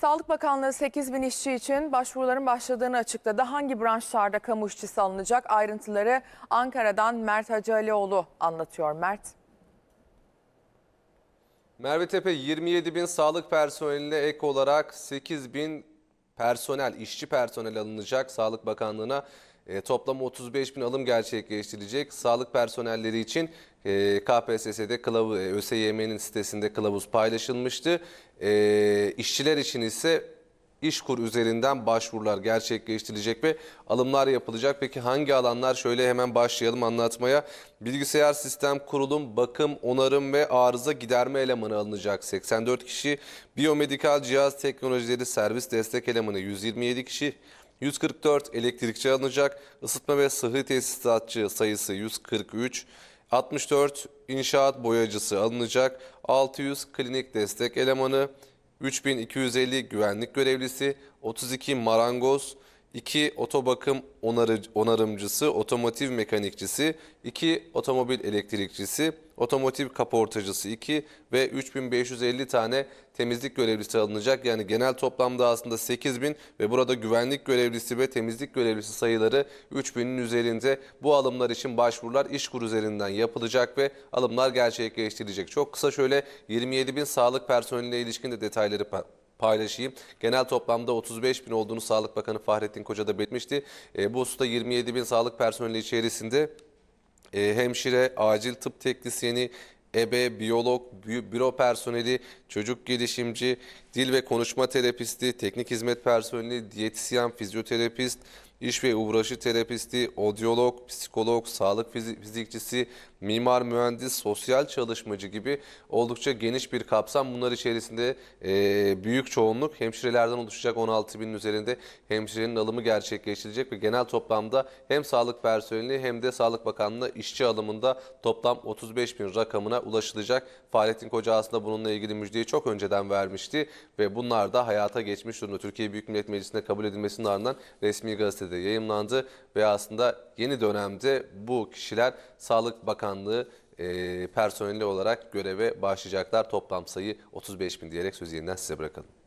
Sağlık Bakanlığı 8 bin işçi için başvuruların başladığını açıkladı. Hangi branşlarda kamu işçisi alınacak ayrıntıları Ankara'dan Mert Hacı anlatıyor. Mert. Merve Tepe 27 bin sağlık personeline ek olarak 8 bin personel, işçi personel alınacak Sağlık Bakanlığı'na. E, toplam 35 bin alım gerçekleştirilecek. Sağlık personelleri için e, KPSS'de kılavuz, e, ÖSYM'nin sitesinde kılavuz paylaşılmıştı. E, işçiler için ise İşkur üzerinden başvurular gerçekleştirilecek ve alımlar yapılacak. Peki hangi alanlar? Şöyle hemen başlayalım anlatmaya. Bilgisayar sistem kurulum, bakım, onarım ve arıza giderme elemanı alınacak 84 kişi. Biyomedikal cihaz teknolojileri servis destek elemanı 127 kişi. 144 elektrikçi alınacak. Isıtma ve sıhhi tesisatçı sayısı 143. 64 inşaat boyacısı alınacak. 600 klinik destek elemanı, 3250 güvenlik görevlisi, 32 marangoz, 2 otobakım onarımcısı, otomotiv mekanikçisi, 2 otomobil elektrikçisi, otomotiv kaportacısı 2 ve 3550 tane temizlik görevlisi alınacak. Yani genel toplamda aslında 8000 ve burada güvenlik görevlisi ve temizlik görevlisi sayıları 3000'in üzerinde. Bu alımlar için başvurular İşkur üzerinden yapılacak ve alımlar gerçekleştirilecek. Çok kısa şöyle 27 bin sağlık personeline ilişkin de detayları paylaşayım. Genel toplamda 35 bin olduğunu Sağlık Bakanı Fahrettin Koca da belirtmişti. E, bu hususta 27 bin sağlık personeli içerisinde e, hemşire, acil tıp teknisyeni, ebe, biyolog, büro personeli, çocuk gelişimci, dil ve konuşma terapisti, teknik hizmet personeli, diyetisyen, fizyoterapist, iş ve uğraşı terapisti, odyolog, psikolog, sağlık fizikçisi, mimar mühendis, sosyal çalışmacı gibi oldukça geniş bir kapsam. Bunlar içerisinde e, büyük çoğunluk hemşirelerden oluşacak 16 binin üzerinde hemşirenin alımı gerçekleştirecek ve genel toplamda hem sağlık personeli hem de Sağlık Bakanlığı işçi alımında toplam 35 bin rakamına ulaşılacak. Fahrettin Koca aslında bununla ilgili müjdeyi çok önceden vermişti ve bunlar da hayata geçmiş durumda. Türkiye Büyük Millet Meclisi'nde kabul edilmesinin ardından resmi gazetede gazetede yayımlandı ve aslında yeni dönemde bu kişiler Sağlık Bakanlığı e, personeli olarak göreve başlayacaklar. Toplam sayı 35 bin diyerek sözü yeniden size bırakalım.